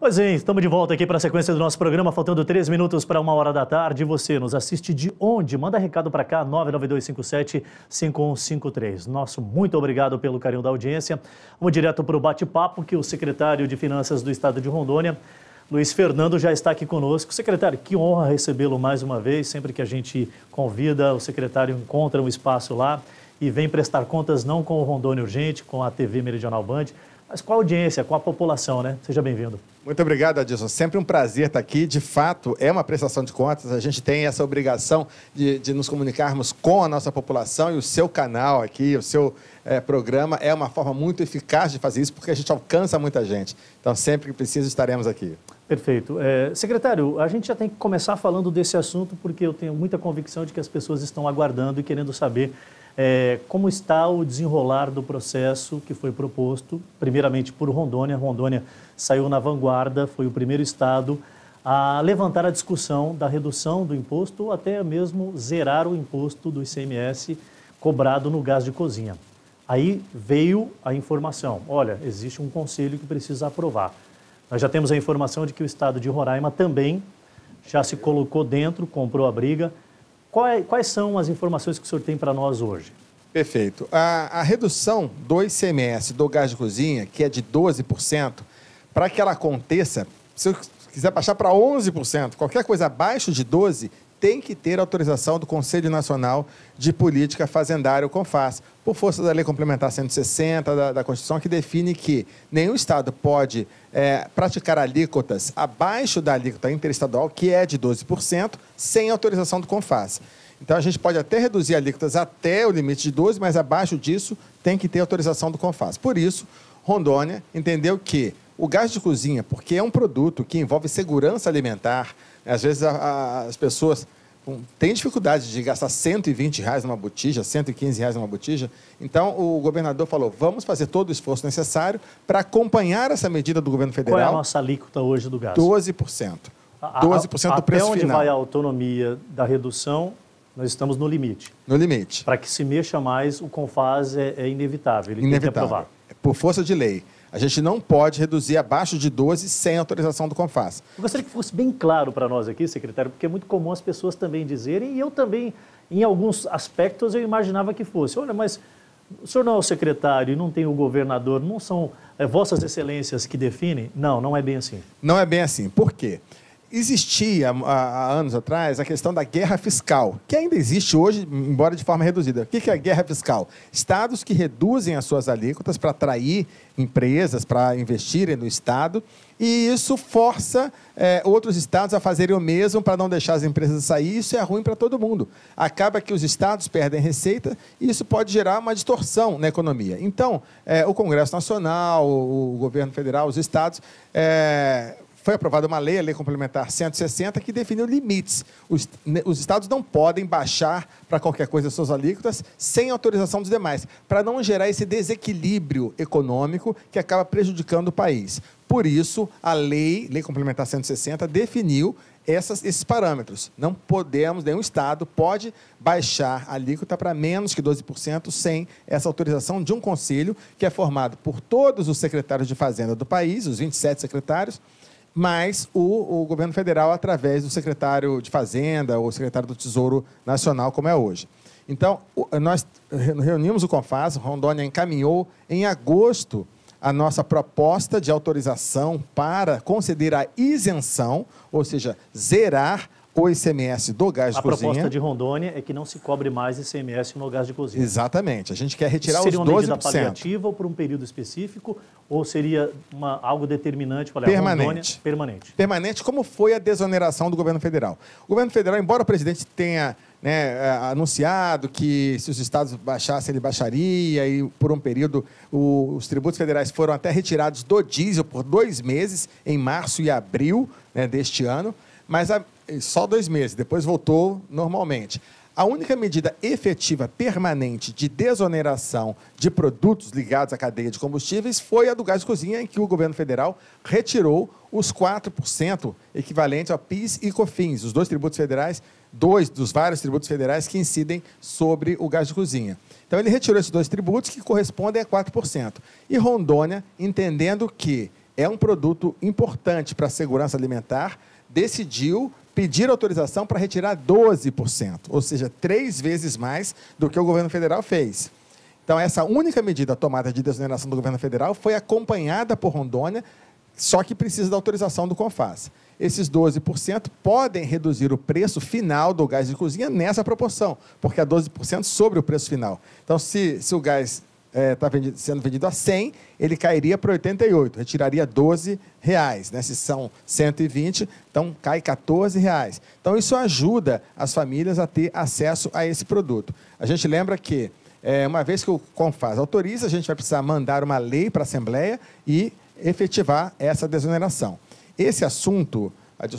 Pois bem, é, estamos de volta aqui para a sequência do nosso programa, faltando três minutos para uma hora da tarde. Você nos assiste de onde? Manda recado para cá, 99257-5153. Nosso muito obrigado pelo carinho da audiência. Vamos direto para o bate-papo que o secretário de Finanças do Estado de Rondônia, Luiz Fernando, já está aqui conosco. Secretário, que honra recebê-lo mais uma vez. Sempre que a gente convida, o secretário encontra um espaço lá e vem prestar contas não com o Rondônia Urgente, com a TV Meridional Band, mas com a audiência, com a população, né? Seja bem-vindo. Muito obrigado, Adilson. Sempre um prazer estar aqui. De fato, é uma prestação de contas. A gente tem essa obrigação de, de nos comunicarmos com a nossa população e o seu canal aqui, o seu é, programa, é uma forma muito eficaz de fazer isso, porque a gente alcança muita gente. Então, sempre que precisa, estaremos aqui. Perfeito. É, secretário, a gente já tem que começar falando desse assunto, porque eu tenho muita convicção de que as pessoas estão aguardando e querendo saber é, como está o desenrolar do processo que foi proposto, primeiramente por Rondônia? Rondônia saiu na vanguarda, foi o primeiro estado a levantar a discussão da redução do imposto ou até mesmo zerar o imposto do ICMS cobrado no gás de cozinha. Aí veio a informação: olha, existe um conselho que precisa aprovar. Nós já temos a informação de que o estado de Roraima também já se colocou dentro, comprou a briga. Quais, são as informações que o senhor tem para nós hoje? Perfeito. A, a, redução do ICMS do gás de cozinha, que é de 12%, para que ela aconteça, se eu quiser baixar para 11%, qualquer coisa abaixo de 12%, tem que ter autorização do Conselho Nacional de Política Fazendária, o CONFAS, por força da Lei Complementar 160 da, da Constituição, que define que nenhum Estado pode é, praticar alíquotas abaixo da alíquota interestadual, que é de 12%, sem autorização do CONFAS. Então, a gente pode até reduzir alíquotas até o limite de 12%, mas abaixo disso tem que ter autorização do CONFAS. Por isso, Rondônia entendeu que o gás de cozinha, porque é um produto que envolve segurança alimentar, às vezes a, a, as pessoas hum, têm dificuldade de gastar 120 reais numa botija, 115 reais numa botija. Então o governador falou: vamos fazer todo o esforço necessário para acompanhar essa medida do governo federal. Qual é a nossa alíquota hoje do gás? 12%. 12% do preço até onde final. vai a autonomia da redução, nós estamos no limite. No limite. Para que se mexa mais, o CONFAS é, é inevitável, ele inevitável. tem que aprovar. Por força de lei. A gente não pode reduzir abaixo de 12 sem autorização do CONFAS. Eu gostaria que fosse bem claro para nós aqui, secretário, porque é muito comum as pessoas também dizerem, e eu também, em alguns aspectos, eu imaginava que fosse. Olha, mas o senhor não é o secretário e não tem o governador, não são é, vossas excelências que definem? Não, não é bem assim. Não é bem assim. Por quê? existia há, anos atrás a questão da guerra fiscal, que ainda existe hoje, embora de forma reduzida. O que é a guerra fiscal? Estados que reduzem as suas alíquotas para atrair empresas para investirem no Estado, e isso força é, outros estados a fazerem o mesmo para não deixar as empresas sair. Isso é ruim para todo mundo. Acaba que os estados perdem receita e isso pode gerar uma distorção na economia. Então, é, o Congresso Nacional, o, o governo federal, os estados. É, foi aprovada uma lei, a Lei Complementar 160, que definiu limites. Os, os estados não podem baixar para qualquer coisa suas alíquotas sem autorização dos demais, para não gerar esse desequilíbrio econômico que acaba prejudicando o país. Por isso, a lei, Lei Complementar 160, definiu essas, esses parâmetros. Não podemos, nenhum Estado pode baixar a alíquota para menos que 12% sem essa autorização de um conselho que é formado por todos os secretários de Fazenda do país, os 27 secretários, mas o, o, governo federal através do secretário de Fazenda ou secretário do Tesouro Nacional, como é hoje. Então, nós reunimos o CONFAS, Rondônia encaminhou em agosto a nossa proposta de autorização para conceder a isenção, ou seja, zerar o ICMS do gás a de cozinha. A proposta de Rondônia é que não se cobre mais ICMS no gás de cozinha. Exatamente. A gente quer retirar Isso os 12%. Seria uma medida paliativa ou por um período específico ou seria uma, algo determinante para permanente. Rondônia? Permanente. Permanente, como foi a desoneração do governo federal. O governo federal, embora o presidente tenha né, eh, anunciado que se os estados baixassem, ele baixaria, e por um período o, os tributos federais foram até retirados do diesel por dois meses, em março e abril né, deste ano. Mas a, é, só dois meses, depois voltou normalmente. A única medida efetiva permanente de desoneração de produtos ligados à cadeia de combustíveis foi a do gás de cozinha, em que o governo federal retirou os 4% equivalentes a PIS e COFINS, os dois tributos federais, dois dos vários tributos federais que incidem sobre o gás de cozinha. Então, ele retirou esses dois tributos, que correspondem a 4%. E Rondônia, entendendo que é um produto importante para a segurança alimentar, decidiu pedir autorização para retirar 12%, ou seja, três vezes mais do que o governo federal fez. Então, essa única medida tomada de desoneração do governo federal foi acompanhada por Rondônia, só que precisa da autorização do CONFAS. Esses 12% podem reduzir o preço final do gás de cozinha nessa proporção, porque é 12% sobre o preço final. Então, se, se o gás está é, tá vendido, sendo vendido a 100, ele cairia para 88, retiraria 12 reais. Né? Se são 120, então cai 14 reais. Então isso ajuda as famílias a ter acesso a esse produto. A gente lembra que é, uma vez que o Confaz autoriza, a gente vai precisar mandar uma lei para a Assembleia e efetivar essa desoneração. Esse assunto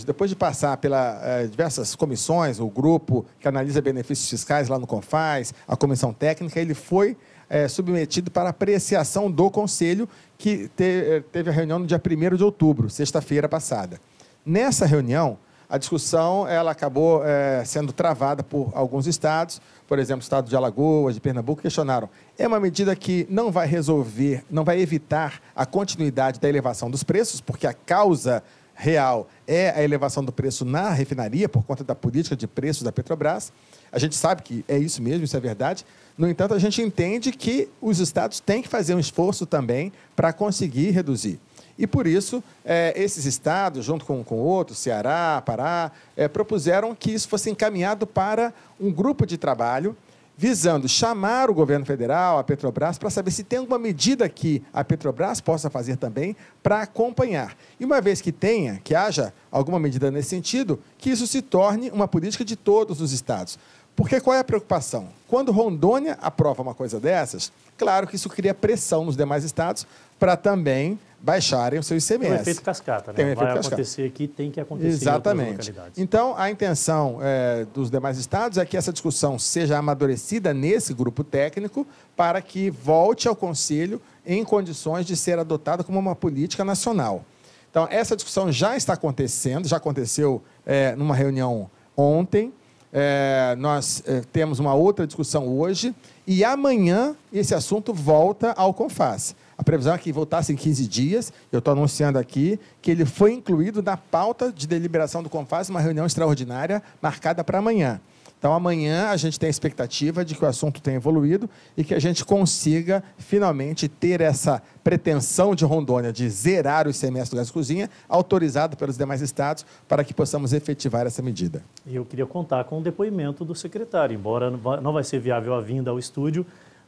depois de passar pelas é, diversas comissões, o grupo que analisa benefícios fiscais lá no Confaz, a comissão técnica, ele foi é, submetido para apreciação do Conselho, que te, é, teve a reunião no dia 1 de outubro, sexta-feira passada. Nessa reunião, a discussão ela acabou é, sendo travada por alguns estados, por exemplo, o estado de Alagoas, de Pernambuco, questionaram: é uma medida que não vai resolver, não vai evitar a continuidade da elevação dos preços, porque a causa real é a elevação do preço na refinaria por conta da política de preços da Petrobras. A gente sabe que é isso mesmo, isso é verdade. No entanto, a gente entende que os estados têm que fazer um esforço também para conseguir reduzir. E por isso, é, esses estados, junto com, com outros, Ceará, Pará, é, propuseram que isso fosse encaminhado para um grupo de trabalho visando chamar o governo federal, a Petrobras, para saber se tem alguma medida que a Petrobras possa fazer também para acompanhar. E uma vez que tenha, que haja alguma medida nesse sentido, que isso se torne uma política de todos os estados. Porque qual é a preocupação? Quando Rondônia aprova uma coisa dessas, claro que isso cria pressão nos demais estados para também baixarem o seu ICMS. Tem um efeito cascata, né? Tem um efeito Vai cascata. acontecer aqui, tem que acontecer Exatamente. Então, a intenção é, dos demais estados é que essa discussão seja amadurecida nesse grupo técnico para que volte ao Conselho em condições de ser adotada como uma política nacional. Então, essa discussão já está acontecendo, já aconteceu é, numa reunião ontem, é, nós é, temos uma outra discussão hoje e amanhã esse assunto volta ao CONFAS. A previsão é que voltasse em 15 dias. Eu estou anunciando aqui que ele foi incluído na pauta de deliberação do CONFAS, uma reunião extraordinária marcada para amanhã. Então, amanhã a gente tem a expectativa de que o assunto tenha evoluído e que a gente consiga finalmente ter essa pretensão de Rondônia de zerar o ICMS do gás de cozinha, autorizado pelos demais estados, para que possamos efetivar essa medida. E eu queria contar com o depoimento do secretário, embora não vai ser viável a vinda ao estúdio,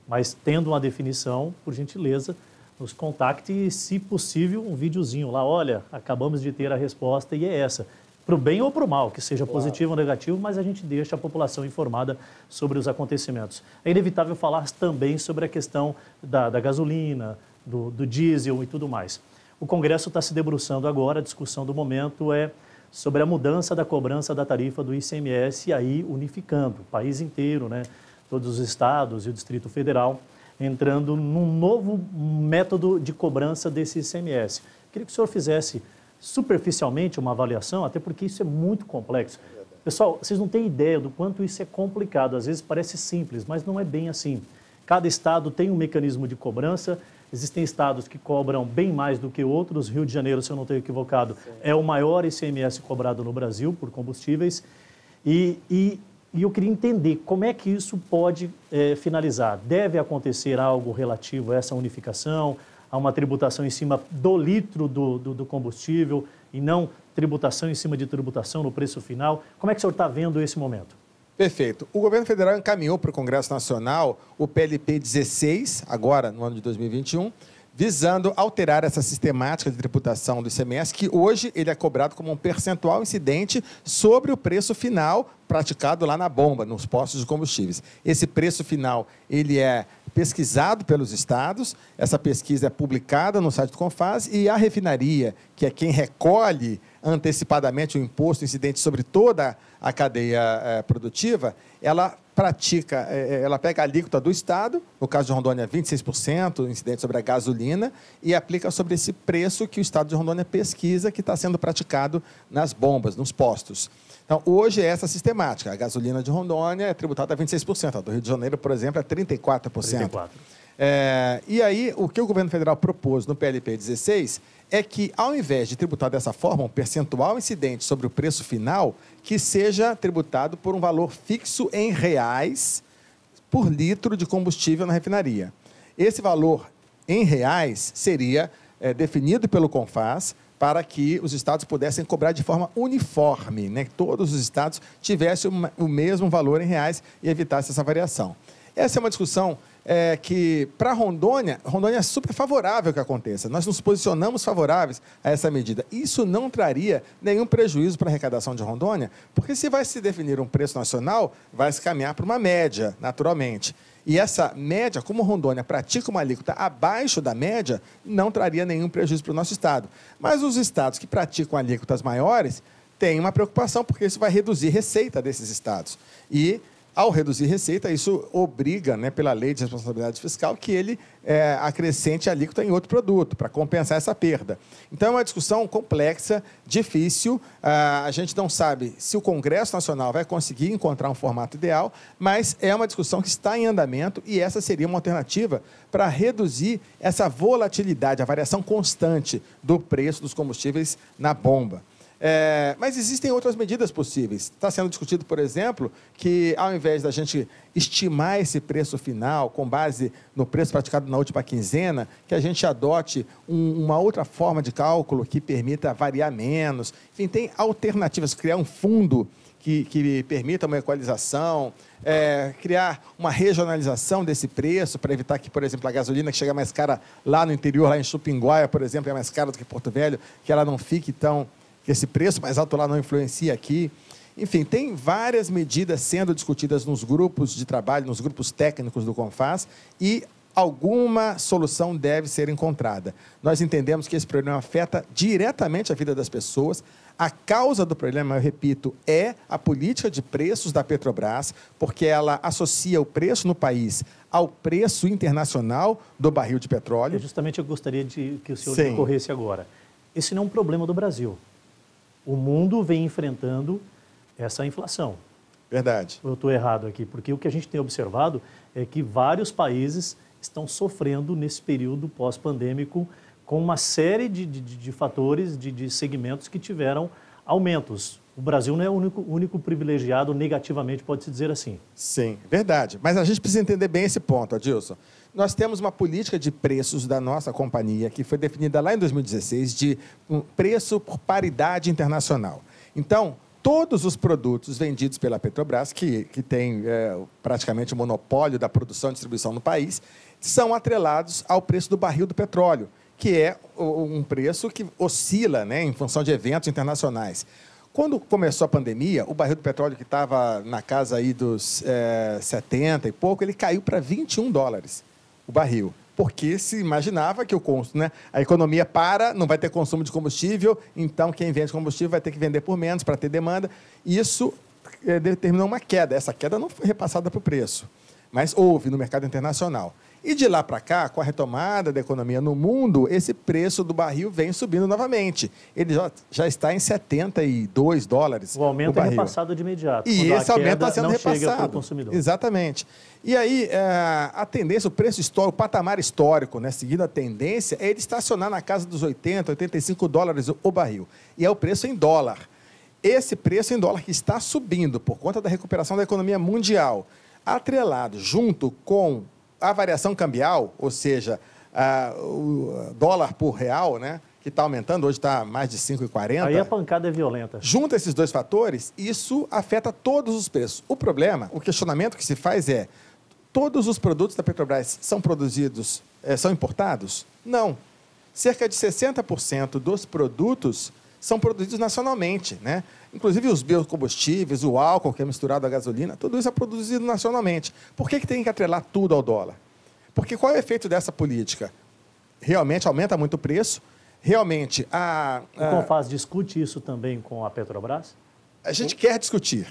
mas tendo uma definição, por gentileza, nos contacte e, se possível, um videozinho lá. Olha, acabamos de ter a resposta e é essa. Para o bem ou para o mal, que seja claro. positivo ou negativo, mas a gente deixa a população informada sobre os acontecimentos. É inevitável falar também sobre a questão da, da gasolina, do, do diesel e tudo mais. O Congresso está se debruçando agora, a discussão do momento é sobre a mudança da cobrança da tarifa do ICMS, aí unificando o país inteiro, né? todos os estados e o Distrito Federal entrando num novo método de cobrança desse ICMS. Queria que o senhor fizesse superficialmente uma avaliação, até porque isso é muito complexo. Pessoal, vocês não têm ideia do quanto isso é complicado. Às vezes parece simples, mas não é bem assim. Cada estado tem um mecanismo de cobrança. Existem estados que cobram bem mais do que outros. Rio de Janeiro, se eu não estou equivocado, Sim. é o maior ICMS cobrado no Brasil por combustíveis. E, e e eu queria entender como é que isso pode é, finalizar. Deve acontecer algo relativo a essa unificação, a uma tributação em cima do litro do, do, do combustível e não tributação em cima de tributação no preço final. Como é que o senhor está vendo esse momento? Perfeito. O governo federal encaminhou para o Congresso Nacional o PLP 16, agora no ano de 2021, visando alterar essa sistemática de tributação do ICMS, que hoje ele é cobrado como um percentual incidente sobre o preço final praticado lá na bomba, nos postos de combustíveis. Esse preço final, ele é pesquisado pelos estados, essa pesquisa é publicada no site do Confaz e a refinaria, que é quem recolhe antecipadamente o imposto incidente sobre toda a cadeia é, produtiva, ela pratica, é, ela pega a alíquota do estado, no caso de Rondônia 26% incidente sobre a gasolina e aplica sobre esse preço que o estado de Rondônia pesquisa que está sendo praticado nas bombas, nos postos. Então, hoje é essa sistemática. A gasolina de Rondônia é tributada a 26%. A do Rio de Janeiro, por exemplo, é 34%. 34%. É, e aí, o que o governo federal propôs no PLP 16 é que, ao invés de tributar dessa forma um percentual incidente sobre o preço final, que seja tributado por um valor fixo em reais por litro de combustível na refinaria. Esse valor em reais seria é, definido pelo CONFAS para que os estados pudessem cobrar de forma uniforme, né? todos os estados tivessem o mesmo valor em reais e evitasse essa variação. Essa é uma discussão é, que, para Rondônia, Rondônia é super favorável que aconteça. Nós nos posicionamos favoráveis a essa medida. Isso não traria nenhum prejuízo para a arrecadação de Rondônia, porque se vai se definir um preço nacional, vai se caminhar para uma média, naturalmente. E essa média, como Rondônia pratica uma alíquota abaixo da média, não traria nenhum prejuízo para o nosso Estado. Mas os estados que praticam alíquotas maiores têm uma preocupação, porque isso vai reduzir receita desses estados. E ao reduzir receita, isso obriga, né, pela lei de responsabilidade fiscal, que ele é, acrescente a alíquota em outro produto, para compensar essa perda. Então, é uma discussão complexa, difícil. Ah, a gente não sabe se o Congresso Nacional vai conseguir encontrar um formato ideal, mas é uma discussão que está em andamento e essa seria uma alternativa para reduzir essa volatilidade, a variação constante do preço dos combustíveis na bomba. É, mas existem outras medidas possíveis. Está sendo discutido, por exemplo, que ao invés da gente estimar esse preço final com base no preço praticado na última quinzena, que a gente adote um, uma outra forma de cálculo que permita variar menos. Enfim, tem alternativas, criar um fundo que, que permita uma equalização, é, criar uma regionalização desse preço para evitar que, por exemplo, a gasolina que chega mais cara lá no interior, lá em Chupinguaia, por exemplo, é mais cara do que Porto Velho, que ela não fique tão esse preço mais alto lá não influencia aqui. Enfim, tem várias medidas sendo discutidas nos grupos de trabalho, nos grupos técnicos do Confas e alguma solução deve ser encontrada. Nós entendemos que esse problema afeta diretamente a vida das pessoas. A causa do problema, eu repito, é a política de preços da Petrobras, porque ela associa o preço no país ao preço internacional do barril de petróleo. É justamente eu gostaria de que o senhor recorresse agora. Esse não é um problema do Brasil o mundo vem enfrentando essa inflação. Verdade. Eu estou errado aqui, porque o que a gente tem observado é que vários países estão sofrendo nesse período pós-pandêmico com uma série de, de, de fatores, de, de, segmentos que tiveram aumentos. O Brasil não é o único, único privilegiado negativamente, pode-se dizer assim. Sim, verdade. Mas a gente precisa entender bem esse ponto, Adilson. Nós temos uma política de preços da nossa companhia que foi definida lá em 2016 de um preço por paridade internacional. Então, todos os produtos vendidos pela Petrobras, que, que tem é, praticamente o monopólio da produção e distribuição no país, são atrelados ao preço do barril do petróleo, que é um preço que oscila né, em função de eventos internacionais. Quando começou a pandemia, o barril do petróleo que estava na casa aí dos é, 70 e pouco, ele caiu para 21 dólares o barril. Porque se imaginava que o consumo, né? a economia para, não vai ter consumo de combustível, então quem vende combustível vai ter que vender por menos para ter demanda. Isso eh, determinou uma queda. Essa queda não foi repassada para o preço, mas houve no mercado internacional. E de lá para cá, com a retomada da economia no mundo, esse preço do barril vem subindo novamente. Ele já, já está em 72 dólares. O aumento o é barril. é repassado de imediato. E esse aumento está sendo repassado. consumidor. Exatamente. E aí, é, a tendência, o preço histórico, o patamar histórico, né, seguindo a tendência, é ele estacionar na casa dos 80, 85 dólares o barril. E é o preço em dólar. Esse preço em dólar que está subindo por conta da recuperação da economia mundial, atrelado junto com a variação cambial, ou seja, a, o dólar por real, né, que está aumentando, hoje está mais de 5,40. Aí a pancada é violenta. Junta esses dois fatores, isso afeta todos os preços. O problema, o questionamento que se faz é: todos os produtos da Petrobras são produzidos, é, são importados? Não. Cerca de 60% dos produtos são produzidos nacionalmente. Né? Inclusive os biocombustíveis, o álcool que é misturado à gasolina, tudo isso é produzido nacionalmente. Por que, que tem que atrelar tudo ao dólar? Porque qual é o efeito dessa política? Realmente aumenta muito o preço, realmente a... a... O Confaz discute isso também com a Petrobras? A gente quer discutir.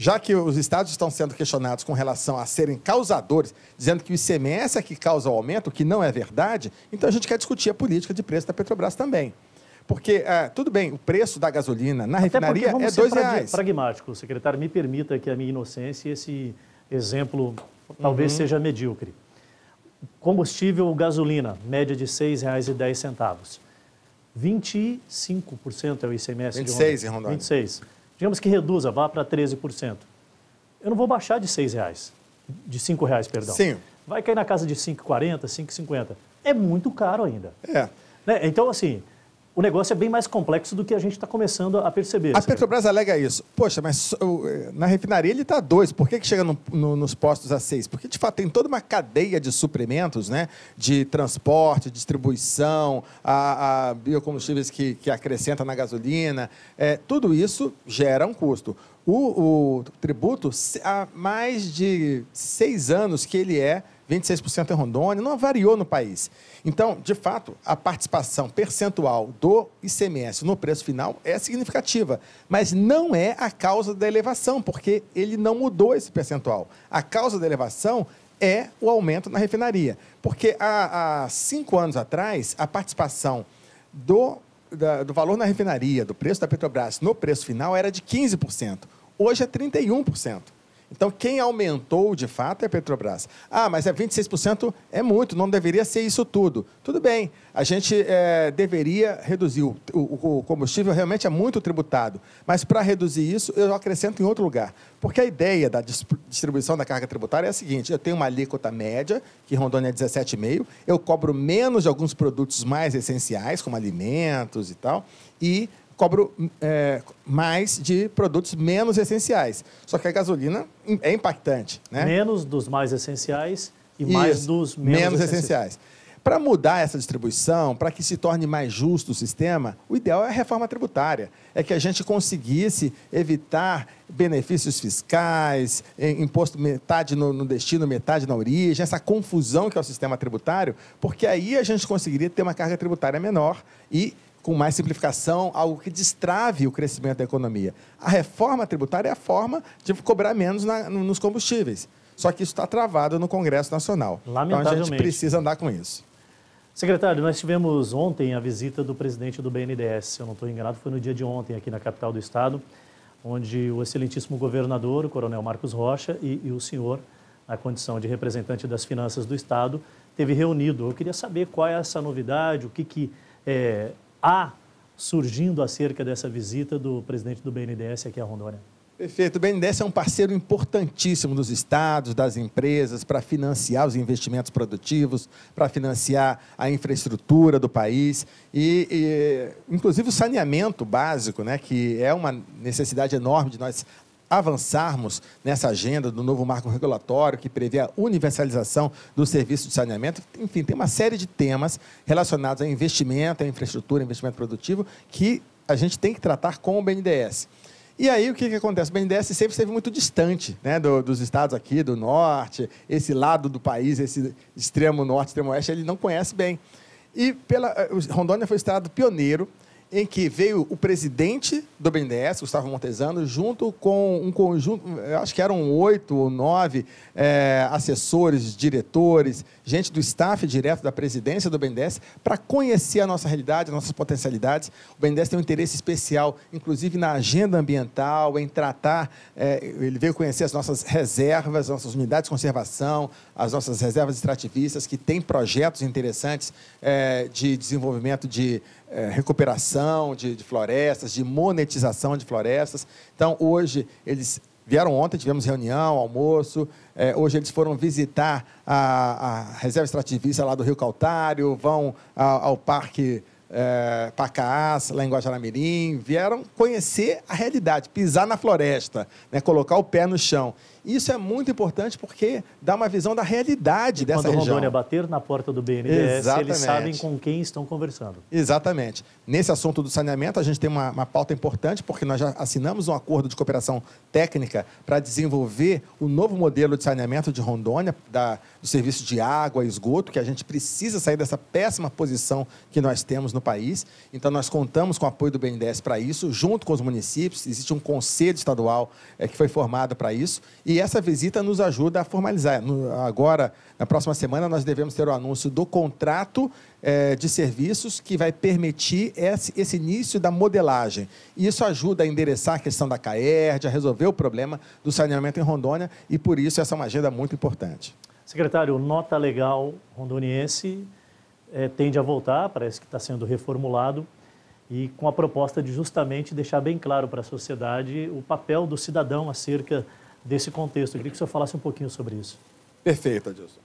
Já que os estados estão sendo questionados com relação a serem causadores, dizendo que o ICMS é que causa o aumento, que não é verdade, então a gente quer discutir a política de preço da Petrobras também. Porque, é, tudo bem, o preço da gasolina na Até refinaria é dois reais. pragmático, secretário, me permita que a minha inocência, esse exemplo uhum. talvez uhum. seja medíocre. Combustível, gasolina, média de R$ 6,10. 25% é o ICMS 26 de Rondônia. Em Rondônia. 26. Digamos que reduza, vá para 13%. Eu não vou baixar de R$ reais, de R$ reais, perdão. Sim. Vai cair na casa de 5,40, 5,50. É muito caro ainda. É. Né? Então, assim, o negócio é bem mais complexo do que a gente está começando a perceber. A assim. Petrobras alega isso. Poxa, mas eh, na refinaria ele está a dois. por que, que chega no, no, nos postos a seis? Porque, de fato, tem toda uma cadeia de suprimentos, né? de transporte, distribuição, a, a biocombustíveis que, que acrescenta na gasolina. É, tudo isso gera um custo. O, o tributo, há mais de seis anos que ele é 26% em é Rondônia, não variou no país. Então, de fato, a participação percentual do ICMS no preço final é significativa, mas não é a causa da elevação, porque ele não mudou esse percentual. A causa da elevação é o aumento na refinaria, porque há, há cinco anos atrás, a participação do, da, do valor na refinaria, do preço da Petrobras no preço final era de 15%. Hoje é 31%. Então, quem aumentou de fato é a Petrobras. Ah, mas é 26% é muito, não deveria ser isso tudo. Tudo bem, a gente é, deveria reduzir. O, o, o, combustível realmente é muito tributado, mas para reduzir isso, eu acrescento em outro lugar. Porque a ideia da distribuição da carga tributária é a seguinte: eu tenho uma alíquota média, que em Rondônia é 17,5%, eu cobro menos de alguns produtos mais essenciais, como alimentos e tal, e cobro é, mais de produtos menos essenciais. Só que a gasolina é impactante. Né? Menos dos mais essenciais e Isso, mais dos menos, menos essenciais. essenciais. Para mudar essa distribuição, para que se torne mais justo o sistema, o ideal é a reforma tributária. É que a gente conseguisse evitar benefícios fiscais, é, imposto metade no, no, destino, metade na origem, essa confusão que é o sistema tributário, porque aí a gente conseguiria ter uma carga tributária menor e com mais simplificação, algo que destrave o crescimento da economia. A reforma tributária é a forma de cobrar menos na, nos combustíveis. Só que isso está travado no Congresso Nacional. Lamentavelmente. Então a gente precisa andar com isso. Secretário, nós tivemos ontem a visita do presidente do BNDES. Se eu não estou enganado, foi no dia de ontem aqui na capital do estado, onde o excelentíssimo governador, o coronel Marcos Rocha, e, e o senhor, na condição de representante das finanças do estado, teve reunido. Eu queria saber qual é essa novidade, o que, que é, há surgindo acerca dessa visita do presidente do BNDES aqui a Rondônia? Perfeito. O BNDES é um parceiro importantíssimo dos estados, das empresas, para financiar os investimentos produtivos, para financiar a infraestrutura do país e, e, inclusive, o saneamento básico, né, que é uma necessidade enorme de nós avançarmos nessa agenda do novo marco regulatório que prevê a universalização do serviço de saneamento. Enfim, tem uma série de temas relacionados a investimento, a infraestrutura, investimento produtivo, que a gente tem que tratar com o BNDES. E aí, o que, que acontece? O BNDES sempre esteve muito distante né, do, dos estados aqui do norte, esse lado do país, esse extremo norte, extremo oeste, ele não conhece bem. E pela, eh, Rondônia foi o estado pioneiro em que veio o presidente do BNDES, Gustavo Montezano, junto com um conjunto, acho que eram oito ou nove é, assessores, diretores, gente do staff direto da presidência do BNDES, para conhecer a nossa realidade, as nossas potencialidades. O BNDES tem um interesse especial, inclusive na agenda ambiental, em tratar, é, ele veio conhecer as nossas reservas, nossas unidades de conservação, as nossas reservas extrativistas, que têm projetos interessantes é, de desenvolvimento de é, recuperação de, de, florestas, de monetização de florestas. Então, hoje, eles vieram ontem, tivemos reunião, almoço. É, hoje, eles foram visitar a, a, reserva extrativista lá do Rio Caltário, vão ao, ao Parque é, Pacaás, lá em Guajaramirim. Vieram conhecer a realidade, pisar na floresta, né, colocar o pé no chão. Isso é muito importante porque dá uma visão da realidade e dessa quando região. Quando Rondônia bater na porta do BNDES, Exatamente. eles sabem com quem estão conversando. Exatamente. Nesse assunto do saneamento, a gente tem uma, uma pauta importante, porque nós já assinamos um acordo de cooperação técnica para desenvolver o novo modelo de saneamento de Rondônia, da, do serviço de água e esgoto, que a gente precisa sair dessa péssima posição que nós temos no país. Então, nós contamos com o apoio do BNDES para isso, junto com os municípios. Existe um conselho estadual é, que foi formado para isso. E e essa visita nos ajuda a formalizar. No, agora, na próxima semana, nós devemos ter o anúncio do contrato eh, de serviços que vai permitir esse, esse início da modelagem. E isso ajuda a endereçar a questão da CAERD, a resolver o problema do saneamento em Rondônia, e por isso essa é uma agenda muito importante. Secretário, nota legal rondoniense eh, tende a voltar, parece que está sendo reformulado e com a proposta de justamente deixar bem claro para a sociedade o papel do cidadão acerca desse contexto. Eu queria que o senhor falasse um pouquinho sobre isso. Perfeito, Adilson.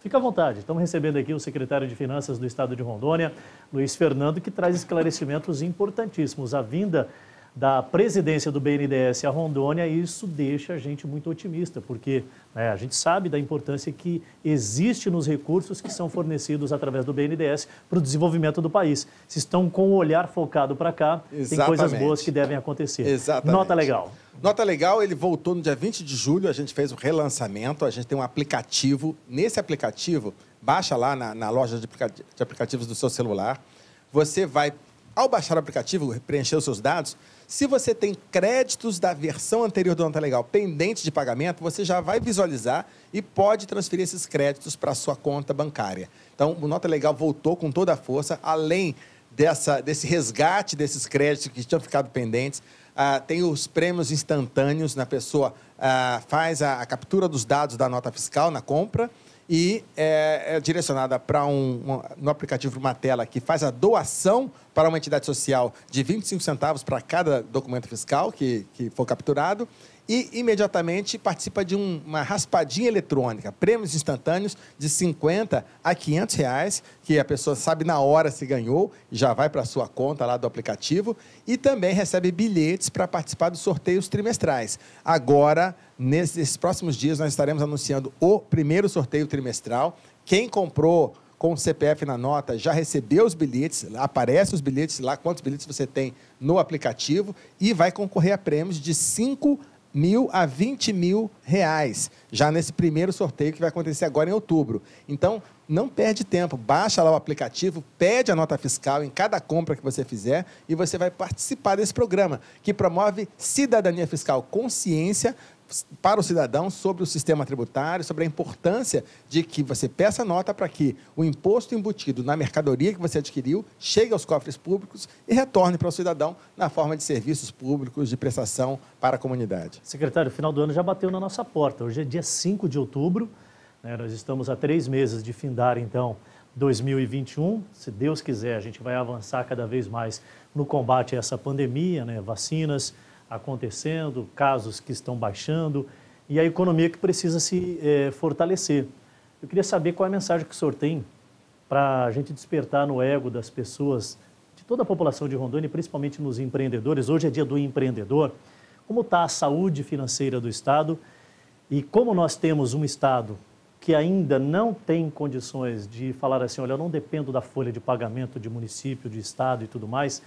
Fica à vontade. Estamos recebendo aqui o secretário de Finanças do Estado de Rondônia, Luiz Fernando, que traz esclarecimentos importantíssimos. A vinda da presidência do BNDES à Rondônia, isso deixa a gente muito otimista, porque né, a gente sabe da importância que existe nos recursos que são fornecidos através do BNDES para o desenvolvimento do país. Se estão com o olhar focado para cá, Exatamente. tem coisas boas que devem acontecer. Exatamente. Nota legal. Nota legal, ele voltou no dia 20 de julho, a gente fez o um relançamento, a gente tem um aplicativo. Nesse aplicativo, baixa lá na, na loja de, de aplicativos do seu celular. Você vai, ao baixar o aplicativo, preencher os seus dados. Se você tem créditos da versão anterior do Nota Legal pendente de pagamento, você já vai visualizar e pode transferir esses créditos para sua conta bancária. Então, o Nota Legal voltou com toda a força, além dessa, desse resgate desses créditos que tinham ficado pendentes. Ah, tem os prêmios instantâneos, na pessoa ah, faz a, a, captura dos dados da nota fiscal na compra e é, é direcionada para um, um, no aplicativo uma tela que faz a doação para uma entidade social de 25 centavos para cada documento fiscal que, que for capturado e imediatamente participa de um, uma raspadinha eletrônica, prêmios instantâneos de 50 a 500 reais, que a pessoa sabe na hora se ganhou, já vai para a sua conta lá do aplicativo, e também recebe bilhetes para participar dos sorteios trimestrais. Agora, nesses próximos dias, nós estaremos anunciando o primeiro sorteio trimestral. Quem comprou com o CPF na nota, já recebeu os bilhetes, aparece os bilhetes lá, quantos bilhetes você tem no aplicativo, e vai concorrer a prêmios de 5 mil a 20 mil reais, já nesse primeiro sorteio que vai acontecer agora em outubro. Então, não perde tempo, baixa lá o aplicativo, pede a nota fiscal em cada compra que você fizer e você vai participar desse programa que promove cidadania fiscal consciência para o cidadão sobre o sistema tributário, sobre a importância de que você peça nota para que o imposto embutido na mercadoria que você adquiriu chegue aos cofres públicos e retorne para o cidadão na forma de serviços públicos de prestação para a comunidade. Secretário, o final do ano já bateu na nossa porta. Hoje é dia 5 de outubro, né? nós estamos a três meses de findar, então, 2021. Se Deus quiser, a gente vai avançar cada vez mais no combate a essa pandemia, né? vacinas acontecendo, casos que estão baixando e a economia que precisa se é, fortalecer. Eu queria saber qual é a mensagem que o senhor tem para a gente despertar no ego das pessoas, de toda a população de Rondônia, principalmente nos empreendedores. Hoje é dia do empreendedor. Como está a saúde financeira do Estado e como nós temos um Estado que ainda não tem condições de falar assim, olha, eu não dependo da folha de pagamento de município, de Estado e tudo mais,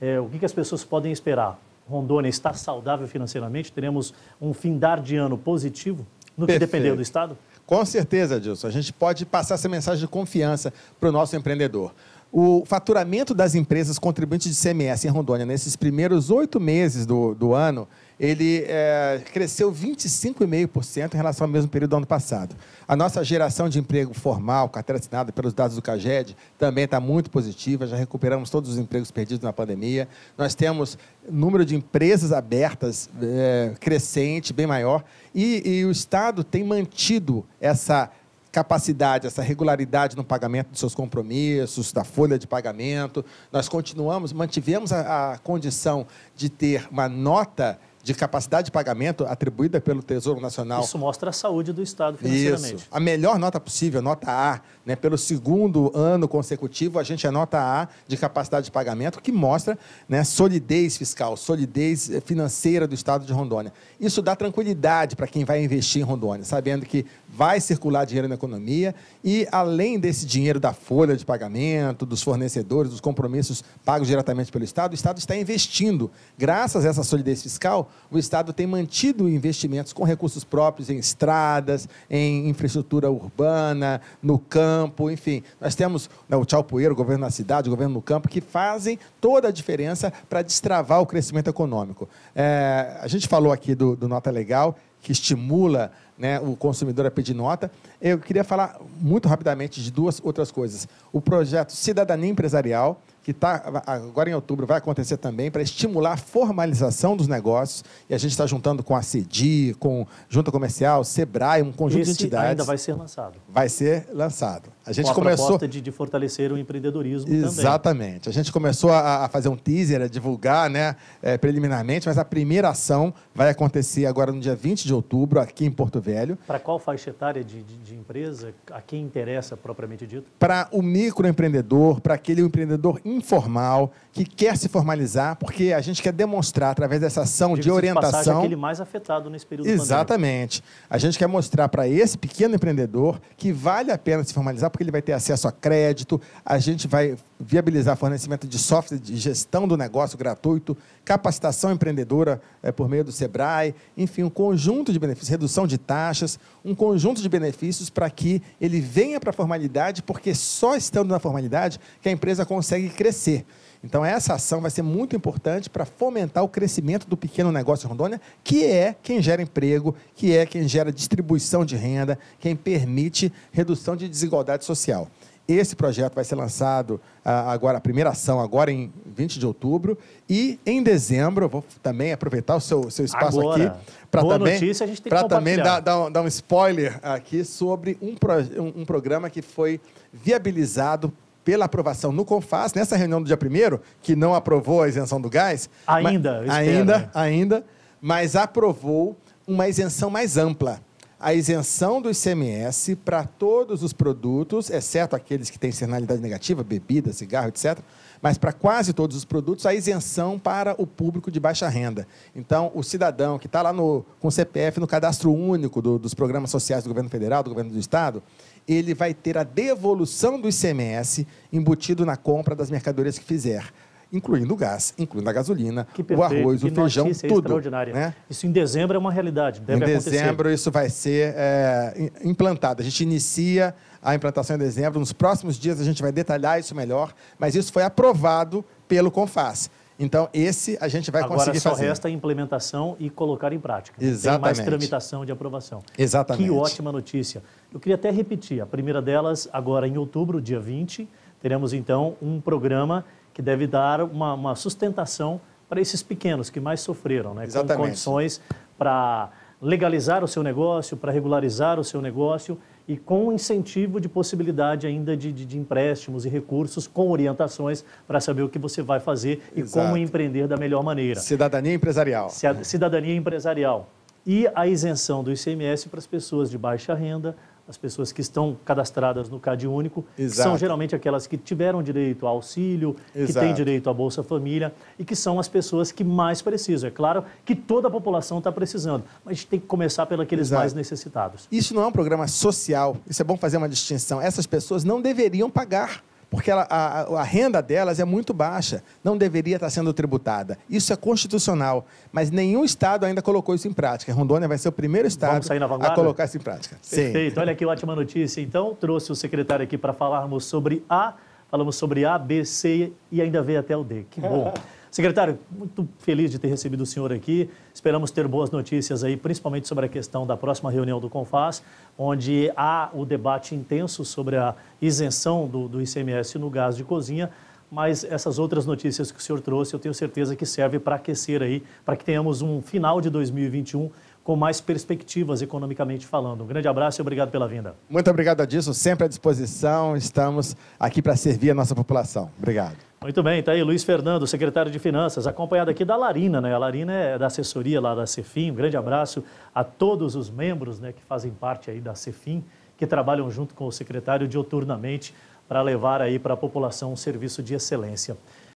é, o que, que as pessoas podem esperar? Rondônia está saudável financeiramente? Teremos um findar de ano positivo no Perfeito. que depender do Estado? Com certeza, Dilson. A gente pode passar essa mensagem de confiança para o nosso empreendedor. O faturamento das empresas contribuintes de CMS em Rondônia nesses primeiros oito meses do, do ano ele é, cresceu 25,5% em relação ao mesmo período do ano passado. A nossa geração de emprego formal, carteira assinada pelos dados do CAGED, também está muito positiva, já recuperamos todos os empregos perdidos na pandemia. Nós temos número de empresas abertas é, crescente, bem maior, e, e o Estado tem mantido essa capacidade, essa regularidade no pagamento dos seus compromissos, da folha de pagamento. Nós continuamos, mantivemos a, a condição de ter uma nota de capacidade de pagamento atribuída pelo Tesouro Nacional. Isso mostra a saúde do Estado financeiramente. Isso. A melhor nota possível, nota A, né? pelo segundo ano consecutivo, a gente é nota A de capacidade de pagamento, que mostra né, solidez fiscal, solidez eh, financeira do Estado de Rondônia. Isso dá tranquilidade para quem vai investir em Rondônia, sabendo que vai circular dinheiro na economia e, além desse dinheiro da folha de pagamento, dos fornecedores, dos compromissos pagos diretamente pelo Estado, o Estado está investindo. Graças a essa solidez fiscal, o Estado tem mantido investimentos com recursos próprios em estradas, em infraestrutura urbana, no campo, enfim. Nós temos né, o Tchau o governo na cidade, o governo no campo, que fazem toda a diferença para destravar o crescimento econômico. É, a gente falou aqui do, do Nota Legal que estimula né, o consumidor a pedir nota. Eu queria falar muito rapidamente de duas outras coisas. O projeto Cidadania Empresarial, que tá, agora em outubro vai acontecer também, para estimular a formalização dos negócios. E a gente está juntando com a CEDI, com Junta Comercial, Sebrae, um conjunto Esse de entidades. ainda vai ser lançado. Vai ser lançado. A gente com a começou... proposta de, de, fortalecer o empreendedorismo Exatamente. Também. A gente começou a, a, fazer um teaser, a divulgar né, é, preliminarmente, mas a primeira ação vai acontecer agora no dia 20 de outubro, aqui em Porto Velho. Para qual faixa etária de, de, de empresa? A quem interessa, propriamente dito? Para o microempreendedor, para aquele empreendedor informal, que quer se formalizar, porque a gente quer demonstrar através dessa ação de orientação. De aquele mais afetado nesse período Exatamente. Pandêmico. A gente quer mostrar para esse pequeno empreendedor que vale a pena se formalizar, porque ele vai ter acesso a crédito, a gente vai viabilizar fornecimento de software de gestão do negócio gratuito, capacitação empreendedora é, por meio do Sebrae, enfim, um conjunto de benefícios, redução de taxas, um conjunto de benefícios para que ele venha para a formalidade, porque só estando na formalidade que a empresa consegue crescer crescer. Então, essa ação vai ser muito importante para fomentar o crescimento do pequeno negócio em Rondônia, que é quem gera emprego, que é quem gera distribuição de renda, quem permite redução de desigualdade social. Esse projeto vai ser lançado ah, agora, a primeira ação, agora em 20 de outubro. E em dezembro, vou também aproveitar o seu, seu espaço agora, aqui para também, notícia, também dar, dar, um, dar, um, spoiler aqui sobre um, pro, um, um programa que foi viabilizado pela aprovação no CONFAS, nessa reunião do dia 1 que não aprovou a isenção do gás. Ainda, mas, Ainda, né? ainda, mas aprovou uma isenção mais ampla a isenção do ICMS para todos os produtos, exceto aqueles que têm sinalidade negativa, bebida, cigarro, etc., mas para quase todos os produtos, a isenção para o público de baixa renda. Então, o cidadão que está lá no, com o CPF no cadastro único do, dos programas sociais do governo federal, do governo do estado, ele vai ter a devolução do ICMS embutido na compra das mercadorias que fizer incluindo o gás, incluindo a gasolina, perfeito, o arroz, o feijão, tudo. Extraordinária. Né? Isso em dezembro é uma realidade, deve Em acontecer. dezembro isso vai ser é, implantado. A gente inicia a implantação em dezembro. Nos próximos dias a gente vai detalhar isso melhor, mas isso foi aprovado pelo CONFAS. Então, esse a gente vai Agora conseguir fazer. Agora só resta a implementação e colocar em prática. Exatamente. Tem mais tramitação de aprovação. Exatamente. Que ótima notícia. Eu queria até repetir. A primeira delas, agora em outubro, dia 20, teremos então um programa que deve dar uma, uma sustentação para esses pequenos que mais sofreram, né? Exatamente. com condições para legalizar o seu negócio, para regularizar o seu negócio e com incentivo de possibilidade ainda de, de, de empréstimos e recursos, com orientações para saber o que você vai fazer e como empreender da melhor maneira. Cidadania empresarial. Cidadania empresarial. E a isenção do ICMS para as pessoas de baixa renda, as pessoas que estão cadastradas no CAD único, são geralmente aquelas que tiveram direito ao auxílio, Exato. que têm direito à Bolsa Família e que são as pessoas que mais precisam. É claro que toda a população está precisando, mas a gente tem que começar pelos aqueles Exato. mais necessitados. Isso não é um programa social, isso é bom fazer uma distinção. Essas pessoas não deveriam pagar porque ela, a, a, renda delas é muito baixa, não deveria estar sendo tributada. Isso é constitucional, mas nenhum Estado ainda colocou isso em prática. Rondônia vai ser o primeiro Estado a colocar isso em prática. Perfeito, Sim. olha que ótima notícia. Então, trouxe o secretário aqui para falarmos sobre A, falamos sobre A, B, C e ainda veio até o D. Que bom. Secretário, muito feliz de ter recebido o senhor aqui. Esperamos ter boas notícias aí, principalmente sobre a questão da próxima reunião do CONFAS, onde há o debate intenso sobre a isenção do, do ICMS no gás de cozinha mas essas outras notícias que o senhor trouxe, eu tenho certeza que serve para aquecer aí, para que tenhamos um final de 2021 com mais perspectivas economicamente falando. Um grande abraço e obrigado pela vinda. Muito obrigado, Adilson. Sempre à disposição. Estamos aqui para servir a nossa população. Obrigado. Muito bem, tá aí Luiz Fernando, secretário de Finanças, acompanhado aqui da Larina, né? A Larina é da assessoria lá da Cefim. Um grande abraço a todos os membros, né, que fazem parte aí da Cefim, que trabalham junto com o secretário dioturnamente para levar aí para a população um serviço de excelência.